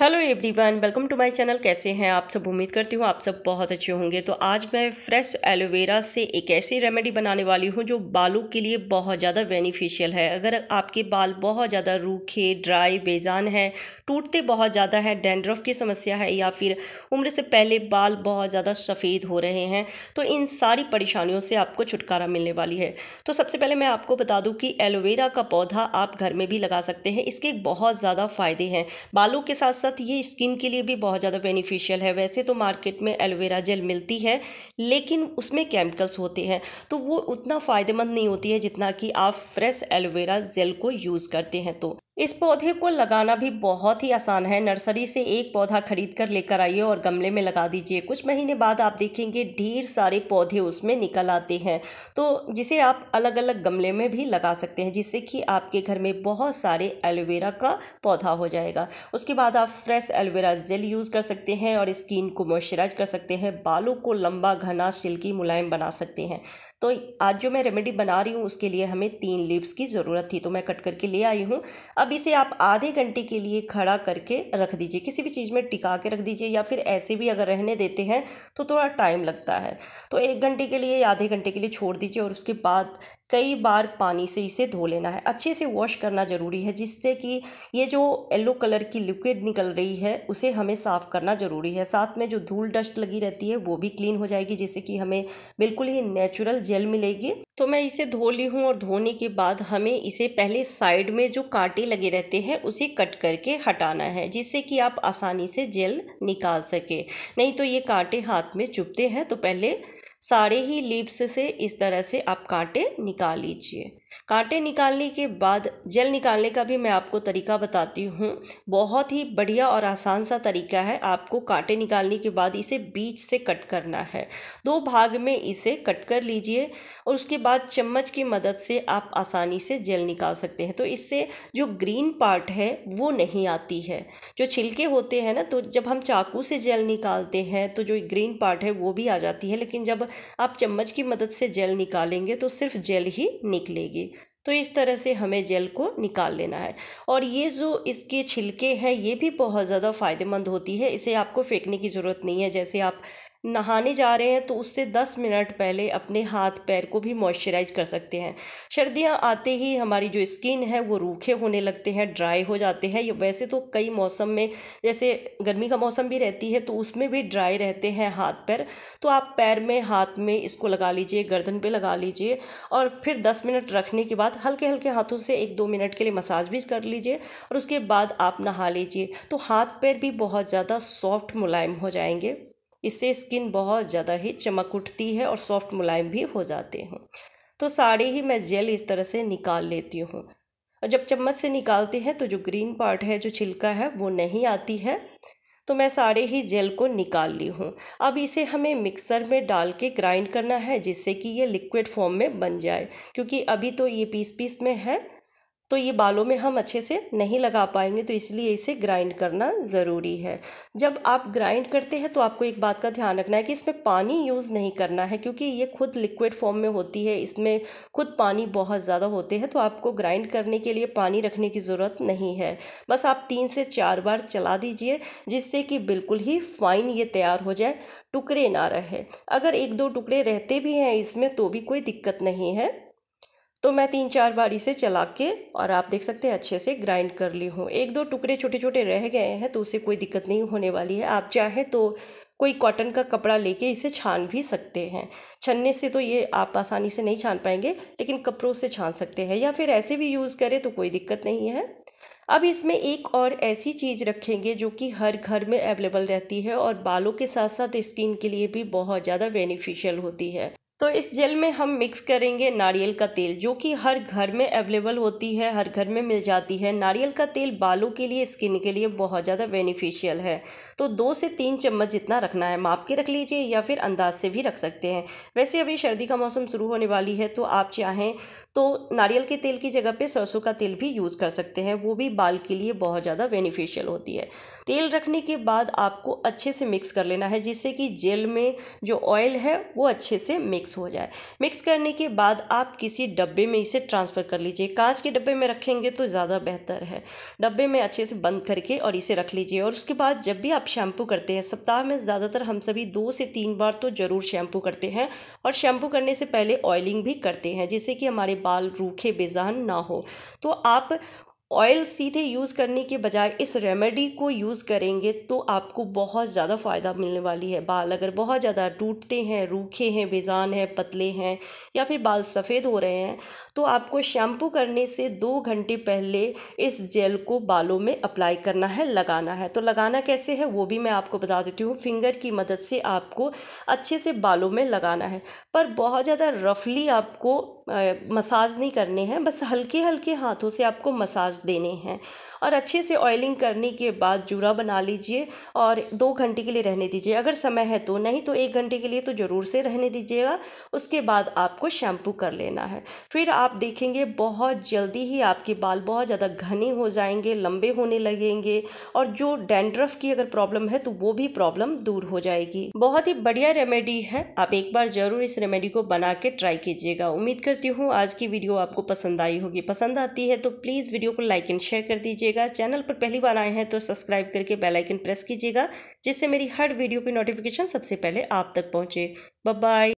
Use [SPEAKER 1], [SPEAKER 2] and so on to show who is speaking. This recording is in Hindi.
[SPEAKER 1] hello everyone welcome to my channel कैसे हैं आप सब उम्मीद करती हूँ आप सब बहुत अच्छे होंगे तो आज मैं फ्रेश एलोवेरा से एक ऐसी रेमेडी बनाने वाली हूँ जो बालों के लिए बहुत ज़्यादा बेनिफिशियल है अगर आपके बाल बहुत ज़्यादा रूखे ड्राई बेजान है टूटते बहुत ज़्यादा है डेंड्रफ की समस्या है या फिर उम्र से पहले बाल बहुत ज़्यादा सफ़ेद हो रहे हैं तो इन सारी परेशानियों से आपको छुटकारा मिलने वाली है तो सबसे पहले मैं आपको बता दूँ कि एलोवेरा का पौधा आप घर में भी लगा सकते हैं इसके बहुत ज़्यादा फ़ायदे हैं बालों के साथ साथ साथ ये स्किन के लिए भी बहुत ज़्यादा बेनिफिशियल है वैसे तो मार्केट में एलोवेरा जेल मिलती है लेकिन उसमें केमिकल्स होते हैं तो वो उतना फ़ायदेमंद नहीं होती है जितना कि आप फ्रेश एलोवेरा जेल को यूज़ करते हैं तो इस पौधे को लगाना भी बहुत ही आसान है नर्सरी से एक पौधा खरीद कर लेकर आइए और गमले में लगा दीजिए कुछ महीने बाद आप देखेंगे ढेर सारे पौधे उसमें निकल आते हैं तो जिसे आप अलग अलग गमले में भी लगा सकते हैं जिससे कि आपके घर में बहुत सारे एलोवेरा का पौधा हो जाएगा उसके बाद आप फ्रेश एलोवेरा जेल यूज़ कर सकते हैं और स्किन को मॉइस्चराइज कर सकते हैं बालों को लंबा घना सिल्की मुलायम बना सकते हैं तो आज जो मैं रेमेडी बना रही हूँ उसके लिए हमें तीन लीव्स की ज़रूरत थी तो मैं कट करके ले आई हूँ अब अब इसे आप आधे घंटे के लिए खड़ा करके रख दीजिए किसी भी चीज़ में टिका के रख दीजिए या फिर ऐसे भी अगर रहने देते हैं तो थोड़ा टाइम लगता है तो एक घंटे के लिए या आधे घंटे के लिए छोड़ दीजिए और उसके बाद कई बार पानी से इसे धो लेना है अच्छे से वॉश करना ज़रूरी है जिससे कि ये जो येलो कलर की लिक्विड निकल रही है उसे हमें साफ़ करना ज़रूरी है साथ में जो धूल डस्ट लगी रहती है वो भी क्लीन हो जाएगी जिससे कि हमें बिल्कुल ही नेचुरल जेल मिलेगी तो मैं इसे धो ली हूँ और धोने के बाद हमें इसे पहले साइड में जो कांटे लगे रहते हैं उसे कट करके हटाना है जिससे कि आप आसानी से जेल निकाल सके नहीं तो ये कांटे हाथ में चुभते हैं तो पहले सारे ही लीव्स से इस तरह से आप कांटे निकाल लीजिए कांटे निकालने के बाद जल निकालने का भी मैं आपको तरीका बताती हूँ बहुत ही बढ़िया और आसान सा तरीका है आपको कांटे निकालने के बाद इसे बीच से कट करना है दो भाग में इसे कट कर लीजिए और उसके बाद चम्मच की मदद से आप आसानी से जल निकाल सकते हैं तो इससे जो ग्रीन पार्ट है वो नहीं आती है जो छिलके होते हैं ना तो जब हम चाकू से जल निकालते हैं तो जो ग्रीन पार्ट है वो भी आ जाती है लेकिन जब आप चम्मच की मदद से जल निकालेंगे तो सिर्फ जल ही निकलेगी तो इस तरह से हमें जेल को निकाल लेना है और ये जो इसके छिलके हैं ये भी बहुत ज़्यादा फ़ायदेमंद होती है इसे आपको फेंकने की ज़रूरत नहीं है जैसे आप नहाने जा रहे हैं तो उससे दस मिनट पहले अपने हाथ पैर को भी मॉइस्चराइज कर सकते हैं सर्दियाँ आते ही हमारी जो स्किन है वो रूखे होने लगते हैं ड्राई हो जाते हैं वैसे तो कई मौसम में जैसे गर्मी का मौसम भी रहती है तो उसमें भी ड्राई रहते हैं हाथ पैर तो आप पैर में हाथ में इसको लगा लीजिए गर्दन पर लगा लीजिए और फिर दस मिनट रखने के बाद हल्के हल्के हाथों से एक दो मिनट के लिए मसाज भी कर लीजिए और उसके बाद आप नहा लीजिए तो हाथ पैर भी बहुत ज़्यादा सॉफ्ट मुलायम हो जाएंगे इससे स्किन बहुत ज़्यादा ही चमक उठती है और सॉफ्ट मुलायम भी हो जाते हैं तो सारे ही मैं जेल इस तरह से निकाल लेती हूँ और जब चम्मच से निकालते हैं तो जो ग्रीन पार्ट है जो छिलका है वो नहीं आती है तो मैं सारे ही जेल को निकाल ली हूँ अब इसे हमें मिक्सर में डाल के ग्राइंड करना है जिससे कि ये लिक्विड फॉर्म में बन जाए क्योंकि अभी तो ये पीस पीस में है तो ये बालों में हम अच्छे से नहीं लगा पाएंगे तो इसलिए इसे ग्राइंड करना ज़रूरी है जब आप ग्राइंड करते हैं तो आपको एक बात का ध्यान रखना है कि इसमें पानी यूज़ नहीं करना है क्योंकि ये खुद लिक्विड फॉर्म में होती है इसमें खुद पानी बहुत ज़्यादा होते हैं तो आपको ग्राइंड करने के लिए पानी रखने की ज़रूरत नहीं है बस आप तीन से चार बार चला दीजिए जिससे कि बिल्कुल ही फाइन ये तैयार हो जाए टुकड़े ना रहे अगर एक दो टुकड़े रहते भी हैं इसमें तो भी कोई दिक्कत नहीं है तो मैं तीन चार बार इसे चला के और आप देख सकते हैं अच्छे से ग्राइंड कर ली हूँ एक दो टुकड़े छोटे छोटे रह गए हैं तो उसे कोई दिक्कत नहीं होने वाली है आप चाहें तो कोई कॉटन का कपड़ा लेके इसे छान भी सकते हैं छनने से तो ये आप आसानी से नहीं छान पाएंगे लेकिन कपड़ों से छान सकते हैं या फिर ऐसे भी यूज़ करें तो कोई दिक्कत नहीं है अब इसमें एक और ऐसी चीज़ रखेंगे जो कि हर घर में अवेलेबल रहती है और बालों के साथ साथ स्किन के लिए भी बहुत ज़्यादा बेनिफिशियल होती है तो इस जेल में हम मिक्स करेंगे नारियल का तेल जो कि हर घर में अवेलेबल होती है हर घर में मिल जाती है नारियल का तेल बालों के लिए स्किन के लिए बहुत ज़्यादा बेनिफिशियल है तो दो से तीन चम्मच जितना रखना है माप के रख लीजिए या फिर अंदाज से भी रख सकते हैं वैसे अभी सर्दी का मौसम शुरू होने वाली है तो आप चाहें तो नारियल के तेल की जगह पर सरसों का तेल भी यूज़ कर सकते हैं वो भी बाल के लिए बहुत ज़्यादा बेनिफिशियल होती है तेल रखने के बाद आपको अच्छे से मिक्स कर लेना है जिससे कि जेल में जो ऑयल है वो अच्छे से मिक्स मिक्स हो जाए मिक्स करने के बाद आप किसी डब्बे में इसे ट्रांसफ़र कर लीजिए कांच के डब्बे में रखेंगे तो ज़्यादा बेहतर है डब्बे में अच्छे से बंद करके और इसे रख लीजिए और उसके बाद जब भी आप शैम्पू करते हैं सप्ताह में ज़्यादातर हम सभी दो से तीन बार तो ज़रूर शैम्पू करते हैं और शैम्पू करने से पहले ऑयलिंग भी करते हैं जिससे कि हमारे बाल रूखे बेजान ना हो तो आप ऑयल सीधे यूज़ करने के बजाय इस रेमेडी को यूज़ करेंगे तो आपको बहुत ज़्यादा फ़ायदा मिलने वाली है बाल अगर बहुत ज़्यादा टूटते हैं रूखे हैं बेजान हैं पतले हैं या फिर बाल सफ़ेद हो रहे हैं तो आपको शैम्पू करने से दो घंटे पहले इस जेल को बालों में अप्लाई करना है लगाना है तो लगाना कैसे है वो भी मैं आपको बता देती हूँ फिंगर की मदद से आपको अच्छे से बालों में लगाना है पर बहुत ज़्यादा रफली आपको मसाज नहीं करने हैं बस हल्के हल्के हाथों से आपको मसाज देने हैं और अच्छे से ऑयलिंग करने के बाद जूरा बना लीजिए और दो घंटे के लिए रहने दीजिए अगर समय है तो नहीं तो एक घंटे के लिए तो ज़रूर से रहने दीजिएगा उसके बाद आपको शैम्पू कर लेना है फिर आप देखेंगे बहुत जल्दी ही आपके बाल बहुत ज़्यादा घने हो जाएंगे लंबे होने लगेंगे और जो डेंड्रफ की अगर प्रॉब्लम है तो वो भी प्रॉब्लम दूर हो जाएगी बहुत ही बढ़िया रेमेडी है आप एक बार ज़रूर इस रेमेडी को बना के ट्राई कीजिएगा उम्मीद करती हूँ आज की वीडियो आपको पसंद आई होगी पसंद आती है तो प्लीज़ वीडियो को लाइक एंड शेयर कर दीजिए कीजिएगा चैनल पर पहली बार आए हैं तो सब्सक्राइब करके बेल आइकन प्रेस कीजिएगा जिससे मेरी हर वीडियो की नोटिफिकेशन सबसे पहले आप तक पहुंचे बाय